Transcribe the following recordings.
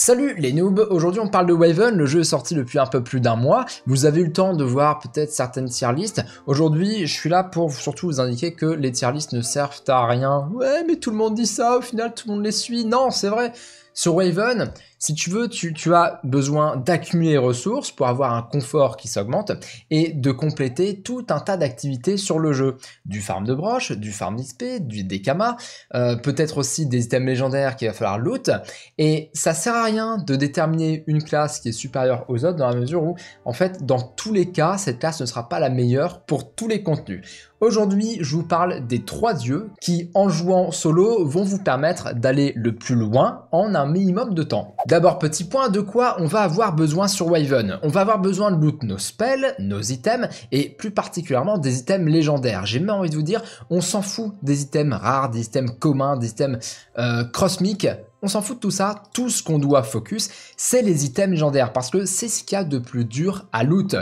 Salut les noobs, aujourd'hui on parle de Waven, le jeu est sorti depuis un peu plus d'un mois, vous avez eu le temps de voir peut-être certaines tier lists, aujourd'hui je suis là pour surtout vous indiquer que les tier lists ne servent à rien. Ouais mais tout le monde dit ça, au final tout le monde les suit, non c'est vrai sur Raven, si tu veux, tu, as besoin d'accumuler ressources pour avoir un confort qui s'augmente et de compléter tout un tas d'activités sur le jeu. Du farm de broche, du farm d'XP, du décama, euh, peut-être aussi des items légendaires qu'il va falloir loot. Et ça sert à rien de déterminer une classe qui est supérieure aux autres dans la mesure où, en fait, dans tous les cas, cette classe ne sera pas la meilleure pour tous les contenus. Aujourd'hui, je vous parle des trois dieux qui, en jouant solo, vont vous permettre d'aller le plus loin en un minimum de temps. D'abord, petit point, de quoi on va avoir besoin sur Wyvern On va avoir besoin de loot nos spells, nos items, et plus particulièrement des items légendaires. J'ai même envie de vous dire, on s'en fout des items rares, des items communs, des items euh, cosmiques, on s'en fout de tout ça, tout ce qu'on doit focus, c'est les items légendaires, parce que c'est ce qu'il y a de plus dur à loot.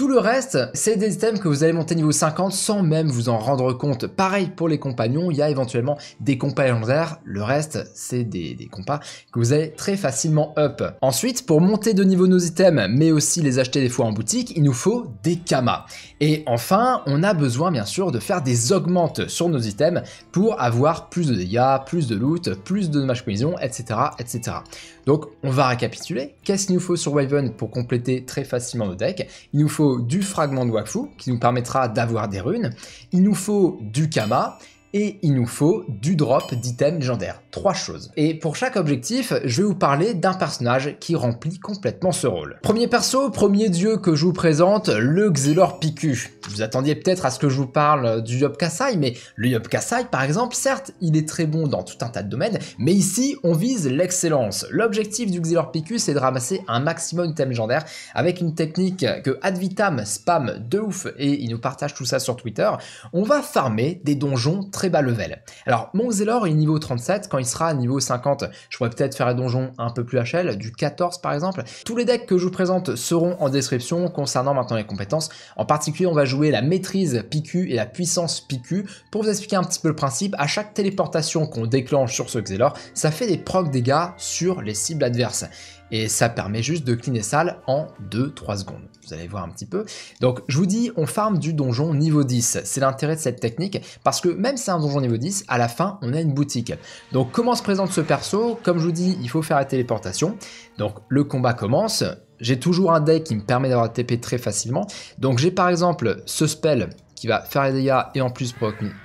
Tout le reste, c'est des items que vous allez monter niveau 50 sans même vous en rendre compte. Pareil pour les compagnons, il y a éventuellement des compas légendaires, le reste, c'est des, compas que vous allez très facilement up. Ensuite, pour monter de niveau nos items, mais aussi les acheter des fois en boutique, il nous faut des kamas. Et enfin, on a besoin bien sûr de faire des augmentes sur nos items pour avoir plus de dégâts, plus de loot, plus de dommages collision, etc., etc. Donc, on va récapituler. Qu'est-ce qu'il nous faut sur Wyvern pour compléter très facilement nos decks Il nous faut du fragment de Wakfu, qui nous permettra d'avoir des runes. Il nous faut du Kama, et il nous faut du drop d'items légendaires. Trois choses. Et pour chaque objectif, je vais vous parler d'un personnage qui remplit complètement ce rôle. Premier perso, premier dieu que je vous présente, le Xelor Piku. Vous attendiez peut-être à ce que je vous parle du Yop Kassai, mais le Yop Kassai, par exemple, certes, il est très bon dans tout un tas de domaines, mais ici, on vise l'excellence. L'objectif du Xelor Piku, c'est de ramasser un maximum d'items légendaires avec une technique que Advitam spam de ouf et il nous partage tout ça sur Twitter. On va farmer des donjons très bas level. Alors, mon Xelor est niveau 37, quand il sera niveau 50, je pourrais peut-être faire un donjon un peu plus HL, du 14 par exemple. Tous les decks que je vous présente seront en description concernant maintenant les compétences. En particulier, on va jouer la maîtrise PQ et la puissance PQ. Pour vous expliquer un petit peu le principe, à chaque téléportation qu'on déclenche sur ce Xelor, ça fait des procs dégâts sur les cibles adverses et ça permet juste de cleaner sale en 2-3 secondes. Vous allez voir un petit peu. Donc je vous dis, on farm du donjon niveau 10. C'est l'intérêt de cette technique parce que même si c'est un donjon niveau 10, à la fin on a une boutique. Donc comment se présente ce perso Comme je vous dis, il faut faire la téléportation. Donc le combat commence. J'ai toujours un deck qui me permet d'avoir TP très facilement. Donc j'ai par exemple ce spell qui va faire les dégâts et en plus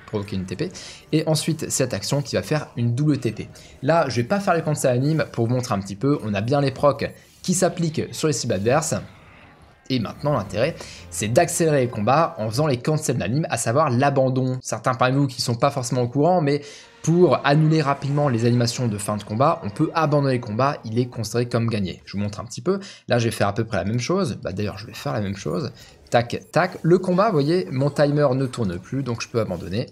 provoquer une, TP. Et ensuite cette action qui va faire une double TP. Là, je vais pas faire les comptes d'anime pour vous montrer un petit peu. On a bien les procs qui s'appliquent sur les cibles adverses. Et maintenant, l'intérêt, c'est d'accélérer les combats en faisant les cancels d'anime, à savoir l'abandon. Certains parmi vous qui sont pas forcément au courant, mais pour annuler rapidement les animations de fin de combat, on peut abandonner le combat, il est considéré comme gagné. Je vous montre un petit peu. Là, je vais faire à peu près la même chose. Bah, d'ailleurs, je vais faire la même chose. Tac, tac. Le combat, vous voyez, mon timer ne tourne plus, donc je peux abandonner.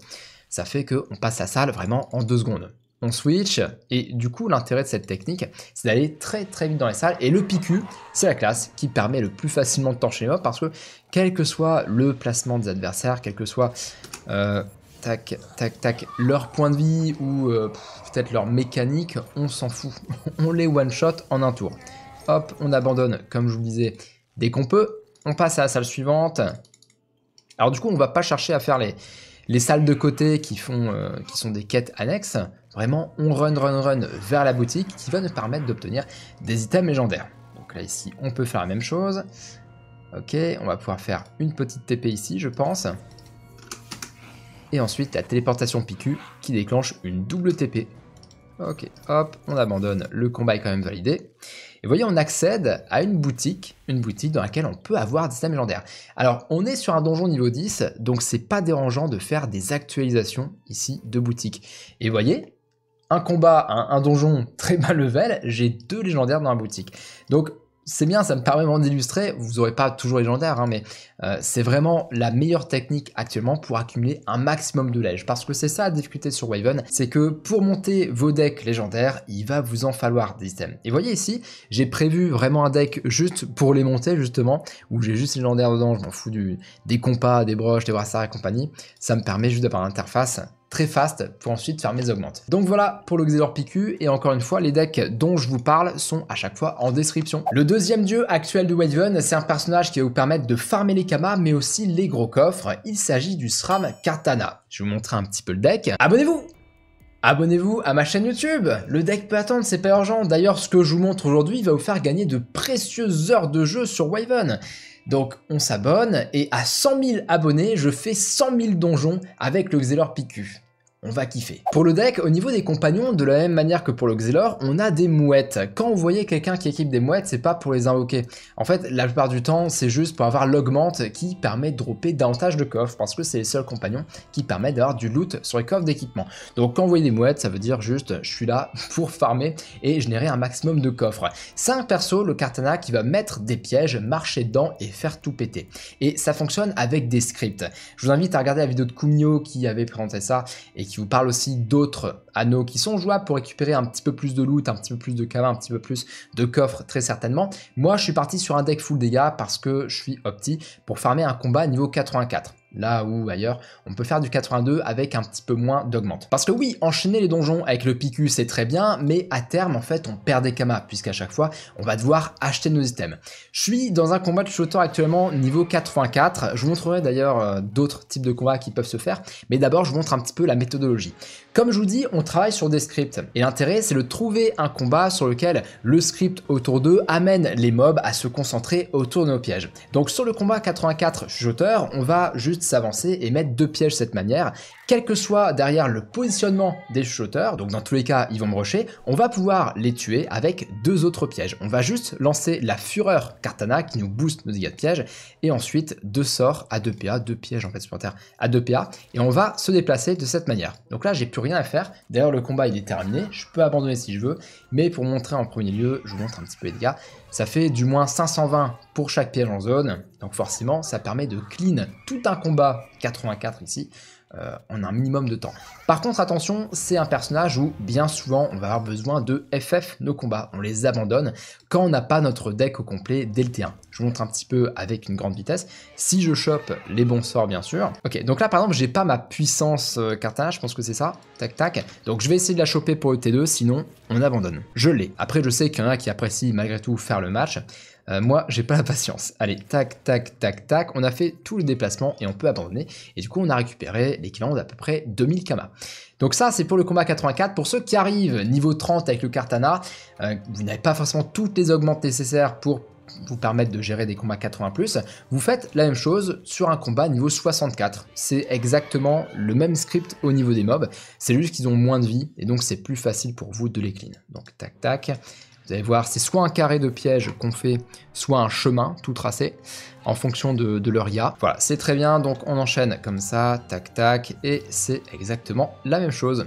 Ça fait qu'on passe la salle vraiment en deux secondes. On switch, et du coup, l'intérêt de cette technique, c'est d'aller très très vite dans les salles. Et le PQ, c'est la classe qui permet le plus facilement de torcher les mobs, parce que quel que soit le placement des adversaires, quel que soit... Euh, tac, tac, tac, leur point de vie ou euh, peut-être leur mécanique, on s'en fout. on les one-shot en un tour. Hop, on abandonne, comme je vous disais, dès qu'on peut, on passe à la salle suivante. Alors du coup, on ne va pas chercher à faire les, salles de côté qui, euh, qui sont des quêtes annexes. Vraiment, on run, run, run vers la boutique qui va nous permettre d'obtenir des items légendaires. Donc là, ici, on peut faire la même chose. Ok, on va pouvoir faire une petite TP ici, je pense. Et ensuite, la téléportation PQ qui déclenche une double TP. Ok, hop, on abandonne. Le combat est quand même validé. Et voyez, on accède à une boutique, une boutique dans laquelle on peut avoir des systèmes légendaires. Alors, on est sur un donjon niveau 10, donc c'est pas dérangeant de faire des actualisations ici de boutique. Et voyez, un combat, un, un donjon très bas level, j'ai deux légendaires dans la boutique. Donc, c'est bien, ça me permet vraiment d'illustrer, vous n'aurez pas toujours légendaire, hein, mais euh, c'est vraiment la meilleure technique actuellement pour accumuler un maximum de lèges. Parce que c'est ça la difficulté sur Waven, c'est que pour monter vos decks légendaires, il va vous en falloir des items. Et voyez ici, j'ai prévu vraiment un deck juste pour les monter justement, où j'ai juste légendaires dedans, je m'en fous du, des compas, des broches, des brassards et compagnie. Ça me permet juste d'avoir l'interface très fast pour ensuite faire mes augmentes. Donc voilà pour le Xelor PQ et encore une fois les decks dont je vous parle sont à chaque fois en description. Le deuxième dieu actuel de Wyvern, c'est un personnage qui va vous permettre de farmer les kamas mais aussi les gros coffres. Il s'agit du SRAM Katana. Je vais vous montrer un petit peu le deck. Abonnez-vous Abonnez-vous à ma chaîne YouTube Le deck peut attendre, c'est pas urgent. D'ailleurs, ce que je vous montre aujourd'hui va vous faire gagner de précieuses heures de jeu sur Waven. Donc on s'abonne et à 100 000 abonnés, je fais 100 000 donjons avec le Xelor Picu on va kiffer. Pour le deck, au niveau des compagnons, de la même manière que pour le on a des mouettes. Quand vous voyez quelqu'un qui équipe des mouettes, c'est pas pour les invoquer. En fait, la plupart du temps, c'est juste pour avoir l'augmente qui permet de dropper davantage de coffres, parce que c'est les seuls compagnons qui permettent d'avoir du loot sur les coffres d'équipement. Donc quand vous voyez des mouettes, ça veut dire juste, je suis là pour farmer et générer un maximum de coffres. c'est un perso le Cartana qui va mettre des pièges, marcher dedans et faire tout péter. Et ça fonctionne avec des scripts. Je vous invite à regarder la vidéo de Kumio qui avait présenté ça et qui qui vous parle aussi d'autres anneaux qui sont jouables pour récupérer un petit peu plus de loot, un petit peu plus de kama, un petit peu plus de coffres très certainement. Moi je suis parti sur un deck full dégâts parce que je suis opti pour farmer un combat niveau 84 là ou ailleurs, on peut faire du 82 avec un petit peu moins d'augmente. Parce que oui, enchaîner les donjons avec le PQ c'est très bien, mais à terme en fait on perd des kamas, puisqu'à chaque fois on va devoir acheter nos items. Je suis dans un combat de shooter actuellement niveau 84, je vous montrerai d'ailleurs euh, d'autres types de combats qui peuvent se faire, mais d'abord je vous montre un petit peu la méthodologie. Comme je vous dis, on travaille sur des scripts. Et l'intérêt, c'est de trouver un combat sur lequel le script autour d'eux amène les mobs à se concentrer autour de nos pièges. Donc sur le combat 84 chuchoteur, on va juste s'avancer et mettre deux pièges de cette manière quel que soit derrière le positionnement des chuchoteurs, donc dans tous les cas ils vont me rusher, on va pouvoir les tuer avec deux autres pièges. On va juste lancer la Fureur Cartana qui nous booste nos dégâts de piège, et ensuite deux sorts à 2 PA, deux pièges en fait supplémentaires à 2 PA, et on va se déplacer de cette manière. Donc là j'ai plus rien à faire, d'ailleurs le combat il est terminé, je peux abandonner si je veux, mais pour montrer en premier lieu, je vous montre un petit peu les dégâts, ça fait du moins 520 pour chaque piège en zone, donc forcément ça permet de clean tout un combat 84 ici, euh, en un minimum de temps. Par contre, attention, c'est un personnage où bien souvent on va avoir besoin de FF nos combats. On les abandonne quand on n'a pas notre deck au complet dès le T1. Je vous montre un petit peu avec une grande vitesse. Si je chope les bons sorts, bien sûr. Ok, donc là par exemple, j'ai pas ma puissance euh, je pense que c'est ça. Tac tac. Donc je vais essayer de la choper pour le T2, sinon on abandonne. Je l'ai. Après, je sais qu'il y en a qui apprécie malgré tout faire le match. Euh, moi, j'ai pas la patience. Allez, tac, tac, tac, tac. On a fait tout le déplacement et on peut abandonner. Et du coup, on a récupéré l'équivalent d'à peu près 2000 kamas. Donc ça, c'est pour le combat 84. Pour ceux qui arrivent niveau 30 avec le Kartana, euh, vous n'avez pas forcément toutes les augmentes nécessaires pour vous permettre de gérer des combats 80+, vous faites la même chose sur un combat niveau 64. C'est exactement le même script au niveau des mobs, c'est juste qu'ils ont moins de vie, et donc c'est plus facile pour vous de les clean. Donc tac tac, vous allez voir, c'est soit un carré de piège qu'on fait, soit un chemin tout tracé en fonction de, leur IA. Voilà, c'est très bien, donc on enchaîne comme ça, tac tac, et c'est exactement la même chose.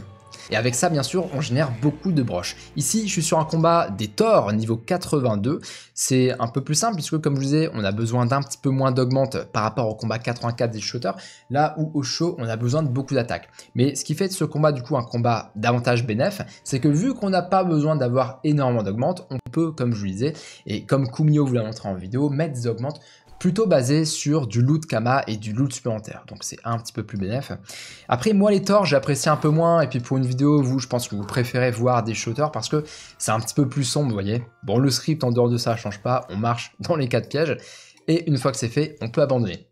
Et avec ça, bien sûr, on génère beaucoup de broches. Ici, je suis sur un combat des Thor niveau 82. C'est un peu plus simple puisque, comme je vous disais, on a besoin d'un petit peu moins d'augmentes par rapport au combat 84 des shooters, là où au show, on a besoin de beaucoup d'attaques. Mais ce qui fait de ce combat, du coup, un combat davantage bénéf, c'est que vu qu'on n'a pas besoin d'avoir énormément d'augmentes, on peut, comme je vous disais, et comme Kumio vous l'a montré en vidéo, mettre des augmentes plutôt basé sur du loot Kama et du loot supplémentaire. Donc c'est un petit peu plus bénéf. Après, moi les torts, j'apprécie un peu moins. Et puis pour une vidéo, vous, je pense que vous préférez voir des shooters parce que c'est un petit peu plus sombre, vous voyez. Bon, le script en dehors de ça change pas. On marche dans les quatre pièges, Et une fois que c'est fait, on peut abandonner.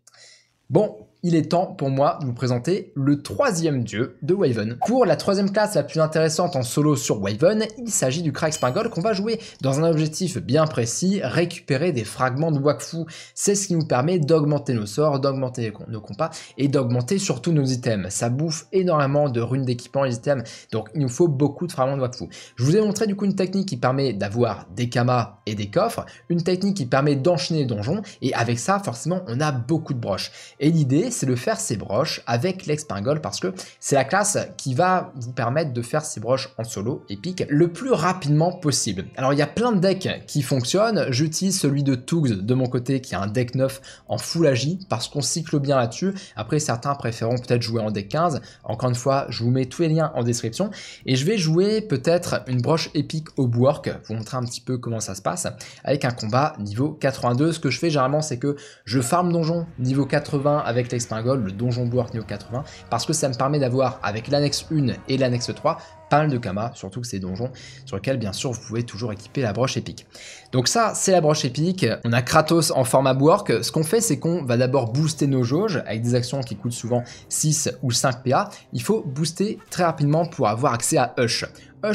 Bon, il est temps pour moi de vous présenter le troisième dieu de Waven. Pour la troisième classe la plus intéressante en solo sur Waven, il s'agit du Crack qu'on va jouer dans un objectif bien précis, récupérer des fragments de Wakfu. C'est ce qui nous permet d'augmenter nos sorts, d'augmenter nos compas et d'augmenter surtout nos items. Ça bouffe énormément de runes d'équipement et d'items donc il nous faut beaucoup de fragments de Wakfu. Je vous ai montré du coup une technique qui permet d'avoir des kamas et des coffres, une technique qui permet d'enchaîner les donjons et avec ça forcément on a beaucoup de broches. Et l'idée c'est de faire ses broches avec l'expingole parce que c'est la classe qui va vous permettre de faire ses broches en solo épique le plus rapidement possible. Alors il y a plein de decks qui fonctionnent. J'utilise celui de Tugs de mon côté qui a un deck 9 en full agi parce qu'on cycle bien là-dessus. Après certains préféreront peut-être jouer en deck 15. Encore une fois, je vous mets tous les liens en description et je vais jouer peut-être une broche épique au work vous montrer un petit peu comment ça se passe avec un combat niveau 82. Ce que je fais généralement, c'est que je farm donjon niveau 80 avec les le Donjon Board niveau 80, parce que ça me permet d'avoir, avec l'annexe 1 et l'annexe 3, pas mal de kamas, surtout que c'est donjons sur lesquels bien sûr vous pouvez toujours équiper la broche épique. Donc ça c'est la broche épique, on a Kratos en format work, ce qu'on fait c'est qu'on va d'abord booster nos jauges avec des actions qui coûtent souvent 6 ou 5 PA, il faut booster très rapidement pour avoir accès à Hush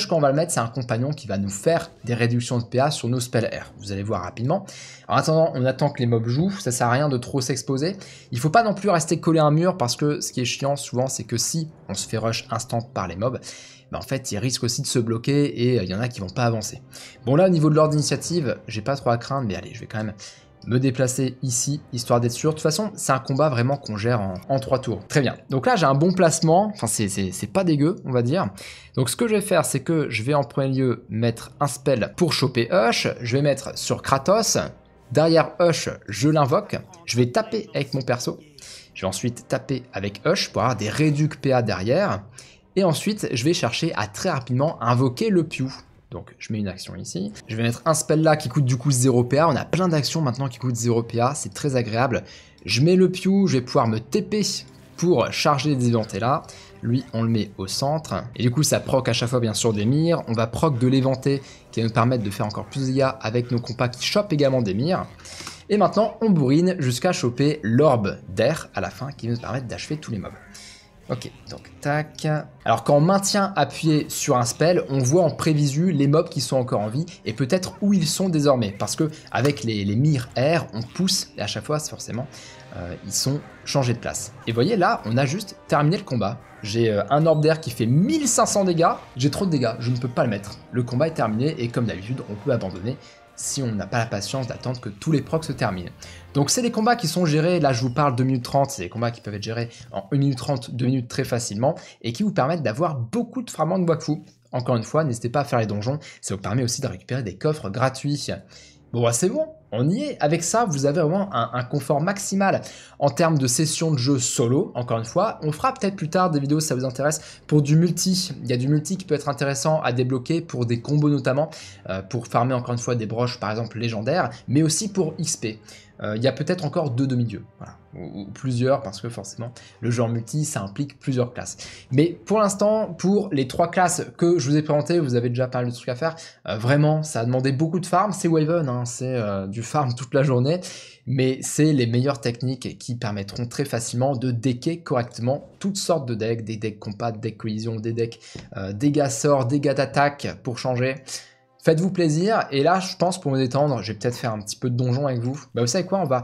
quand on va le mettre, c'est un compagnon qui va nous faire des réductions de PA sur nos spells R. Vous allez voir rapidement. En attendant, on attend que les mobs jouent, ça sert à rien de trop s'exposer. Il faut pas non plus rester collé à un mur parce que ce qui est chiant souvent, c'est que si on se fait rush instant par les mobs, bah en fait, ils risquent aussi de se bloquer et euh, il y en a qui vont pas avancer. Bon là, au niveau de l'ordre d'initiative, j'ai pas trop à craindre, mais allez, je vais quand même me déplacer ici, histoire d'être sûr. De toute façon, c'est un combat vraiment qu'on gère en, trois tours. Très bien. Donc là, j'ai un bon placement. Enfin, c'est pas dégueu, on va dire. Donc ce que je vais faire, c'est que je vais en premier lieu mettre un spell pour choper Hush. Je vais mettre sur Kratos. Derrière Hush, je l'invoque. Je vais taper avec mon perso. Je vais ensuite taper avec Hush pour avoir des réducts PA derrière. Et ensuite, je vais chercher à très rapidement invoquer le Pew. Donc je mets une action ici. Je vais mettre un spell là qui coûte du coup 0 PA. On a plein d'actions maintenant qui coûtent 0 PA, c'est très agréable. Je mets le Pew, je vais pouvoir me TP pour charger éventés là. Lui, on le met au centre. Et du coup, ça proc à chaque fois, bien sûr, des mires. On va proc de l'éventé qui va nous permettre de faire encore plus de dégâts avec nos compas qui chopent également des mires. Et maintenant, on bourrine jusqu'à choper l'orbe d'air à la fin qui va nous permettre d'achever tous les mobs. Ok, donc tac. Alors quand on maintient appuyé sur un spell, on voit en prévisu les mobs qui sont encore en vie et peut-être où ils sont désormais. Parce que avec les, les mires R, on pousse et à chaque fois, forcément, euh, ils sont changés de place. Et voyez là, on a juste terminé le combat. J'ai euh, un orbe d'air qui fait 1500 dégâts. J'ai trop de dégâts, je ne peux pas le mettre. Le combat est terminé et comme d'habitude, on peut abandonner si on n'a pas la patience d'attendre que tous les procs se terminent. Donc c'est des combats qui sont gérés, là je vous parle 2 minutes 30, c'est des combats qui peuvent être gérés en 1 minute 30, 2 minutes très facilement, et qui vous permettent d'avoir beaucoup de fragments de Wakfu. Encore une fois, n'hésitez pas à faire les donjons, ça vous permet aussi de récupérer des coffres gratuits. Bon, bah, c'est bon, on y est. Avec ça, vous avez vraiment un, confort maximal en termes de session de jeu solo. Encore une fois, on fera peut-être plus tard des vidéos si ça vous intéresse pour du multi. Il y a du multi qui peut être intéressant à débloquer pour des combos notamment, euh, pour farmer encore une fois des broches par exemple légendaires, mais aussi pour XP. Euh, il y a peut-être encore deux demi-dieux. Voilà ou, plusieurs, parce que forcément, le genre multi, ça implique plusieurs classes. Mais pour l'instant, pour les trois classes que je vous ai présentées, vous avez déjà pas mal de trucs à faire. Euh, vraiment, ça a demandé beaucoup de farm. C'est Waven, hein, c'est euh, du farm toute la journée, mais c'est les meilleures techniques qui permettront très facilement de decker correctement toutes sortes de decks, des decks compat, des decks collision, des decks euh, dégâts sorts, dégâts d'attaque pour changer. Faites-vous plaisir, et là, je pense, pour me détendre, je vais peut-être faire un petit peu de donjon avec vous. Bah, vous savez quoi, on va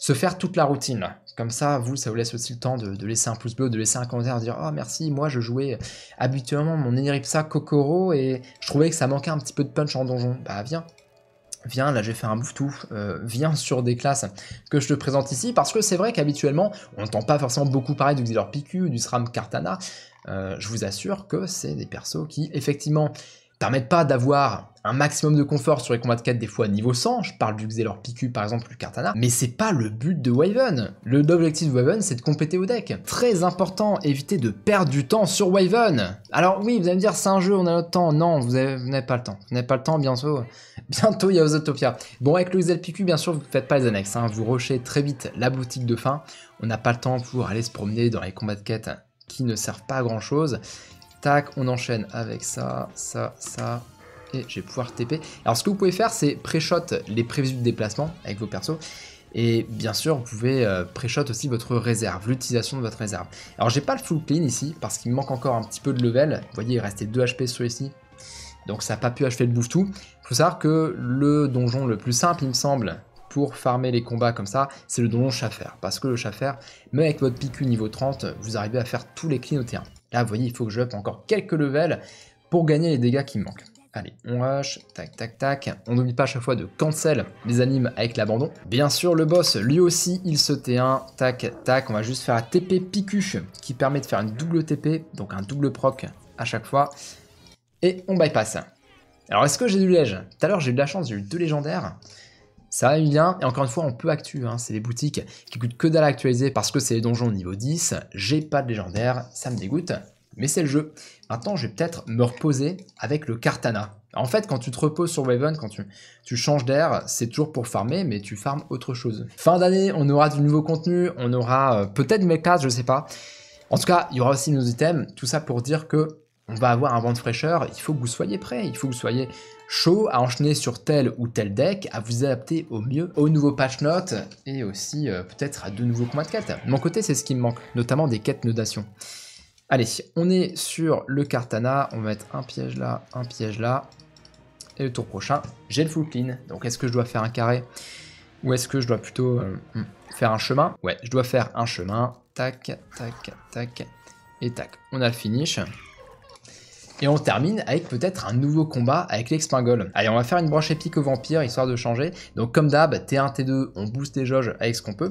se faire toute la routine. Comme ça, vous, ça vous laisse aussi le temps de, laisser un pouce bleu, de laisser un commentaire, de dire oh, merci, moi je jouais habituellement mon Eniripsa Kokoro et je trouvais que ça manquait un petit peu de punch en donjon. Bah, viens, viens, là j'ai fait un bouffe-tout, euh, viens sur des classes que je te présente ici, parce que c'est vrai qu'habituellement, on n'entend pas forcément beaucoup parler du Xilor Piku, du SRAM Kartana, euh, je vous assure que c'est des persos qui, effectivement, permettent pas d'avoir un maximum de confort sur les combats de quête des fois niveau 100, je parle du Xelor PQ par exemple, le Cartana, mais c'est pas le but de Wyvern. L'objectif de Wyvern c'est de compéter au deck. Très important, éviter de perdre du temps sur Wyvern. Alors oui, vous allez me dire c'est un jeu, on a notre temps. Non, vous n'avez pas le temps. Vous n'avez pas le temps, bientôt. Bientôt il y a Ozotopia. Bon, avec le Xelor PQ, bien sûr, vous ne faites pas les annexes, hein. vous rushez très vite la boutique de fin. On n'a pas le temps pour aller se promener dans les combats de quête qui ne servent pas à grand chose. Tac, on enchaîne avec ça, ça, ça. Et j'ai vais pouvoir TP. Alors ce que vous pouvez faire, c'est pré-shot les prévus de déplacement avec vos persos. Et bien sûr, vous pouvez euh, pré-shot aussi votre réserve, l'utilisation de votre réserve. Alors j'ai pas le full clean ici, parce qu'il me manque encore un petit peu de level. Vous voyez, il restait 2 HP sur ici. Donc ça n'a pas pu achever le bouffe tout. Il faut savoir que le donjon le plus simple, il me semble, pour farmer les combats comme ça, c'est le donjon Chaffer. Parce que le chafer, même avec votre PQ niveau 30, vous arrivez à faire tous les cleans au terrain. Là, vous voyez, il faut que je up encore quelques levels pour gagner les dégâts qui me manquent. Allez, on rush, tac tac tac. On n'oublie pas à chaque fois de cancel les animes avec l'abandon. Bien sûr, le boss, lui aussi, il se t tac tac. On va juste faire un TP PQ qui permet de faire une double TP, donc un double proc à chaque fois. Et on bypass. Alors, est-ce que j'ai du lège Tout à l'heure, j'ai eu de la chance, j'ai eu deux légendaires. Ça va bien lien, et encore une fois, on peut actuer. Hein. c'est des boutiques qui coûtent que d'aller actualiser parce que c'est les donjons niveau 10, j'ai pas de légendaire, ça me dégoûte, mais c'est le jeu. Maintenant, je vais peut-être me reposer avec le Kartana. En fait, quand tu te reposes sur Waven, quand tu, tu changes d'air, c'est toujours pour farmer, mais tu farmes autre chose. Fin d'année, on aura du nouveau contenu, on aura euh, peut-être mes classes, je sais pas. En tout cas, il y aura aussi nos items, tout ça pour dire que on va avoir un vent de fraîcheur, il faut que vous soyez prêt, il faut que vous soyez chaud à enchaîner sur tel ou tel deck, à vous adapter au mieux aux nouveaux patch notes et aussi euh, peut-être à de nouveaux points de quêtes. mon côté, c'est ce qui me manque, notamment des quêtes notation. Allez, on est sur le Cartana, on va mettre un piège là, un piège là, et le tour prochain, j'ai le full clean, donc est-ce que je dois faire un carré ou est-ce que je dois plutôt euh, hmm, faire un chemin Ouais, je dois faire un chemin, tac, tac, tac, et tac. On a le finish. Et on termine avec peut-être un nouveau combat avec l'expingole. Allez, on va faire une branche épique au vampire, histoire de changer. Donc comme d'hab, T1, T2, on booste les jauges avec ce qu'on peut.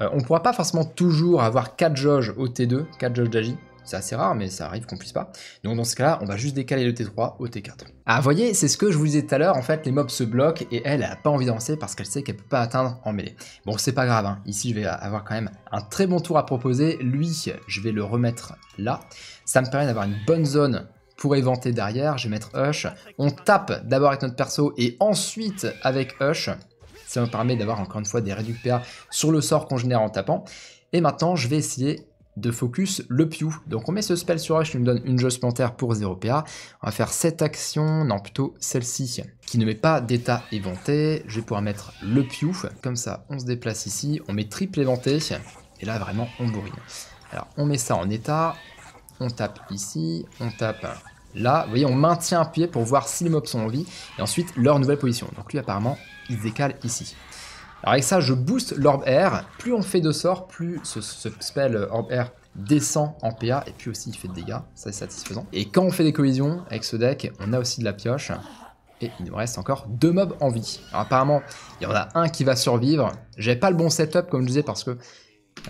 Euh, on pourra pas forcément toujours avoir 4 jauges au T2, 4 jauges d'agi. C'est assez rare, mais ça arrive qu'on puisse pas. Donc dans ce cas-là, on va juste décaler le T3 au T4. Ah, voyez, c'est ce que je vous disais tout à l'heure, en fait, les mobs se bloquent et elle, elle a pas envie d'avancer parce qu'elle sait qu'elle peut pas atteindre en mêlée. Bon, c'est pas grave, hein. ici je vais avoir quand même un très bon tour à proposer. Lui, je vais le remettre là. Ça me permet d'avoir une bonne zone pour éventer derrière, je vais mettre Hush. On tape d'abord avec notre perso et ensuite avec Hush. Ça me permet d'avoir encore une fois des réducteurs sur le sort qu'on génère en tapant. Et maintenant, je vais essayer de focus le Pew. Donc on met ce spell sur Hush qui nous donne une jauge plantaire pour 0 PA. On va faire cette action, non plutôt celle-ci, qui ne met pas d'état éventé. Je vais pouvoir mettre le Pew, comme ça on se déplace ici, on met triple éventé, et là vraiment on bourrine. Alors on met ça en état, on tape ici, on tape Là, vous voyez, on maintient un pied pour voir si les mobs sont en vie, et ensuite leur nouvelle position. Donc lui, apparemment, il décalent décale ici. Alors avec ça, je booste l'Orb air. Plus on fait de sorts, plus ce, spell Orb air descend en PA, et puis aussi il fait de dégâts, ça c'est satisfaisant. Et quand on fait des collisions avec ce deck, on a aussi de la pioche, et il nous reste encore deux mobs en vie. Alors apparemment, il y en a un qui va survivre. J'avais pas le bon setup, comme je disais, parce que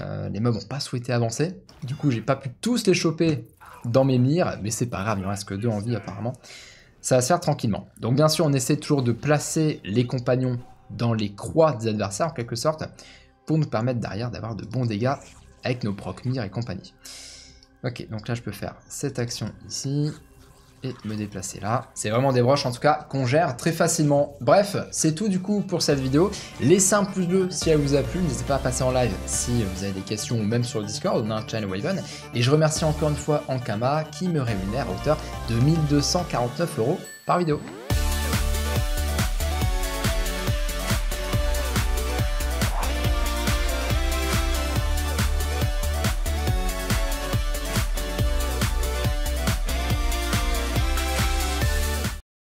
euh, les mobs n'ont pas souhaité avancer. Du coup, j'ai pas pu tous les choper dans mes mires, mais c'est pas grave, il en reste que deux en vie apparemment. Ça va se faire tranquillement. Donc bien sûr, on essaie toujours de placer les compagnons dans les croix des adversaires en quelque sorte, pour nous permettre derrière d'avoir de bons dégâts avec nos procs mire et compagnie. Ok, donc là je peux faire cette action ici, et me déplacer là. C'est vraiment des broches en tout cas qu'on gère très facilement. Bref, c'est tout du coup pour cette vidéo. Laissez un pouce bleu si elle vous a plu. N'hésitez pas à passer en live si vous avez des questions ou même sur le Discord. On a un channel Waven. Et je remercie encore une fois Ankama qui me rémunère à hauteur de 1249 euros par vidéo.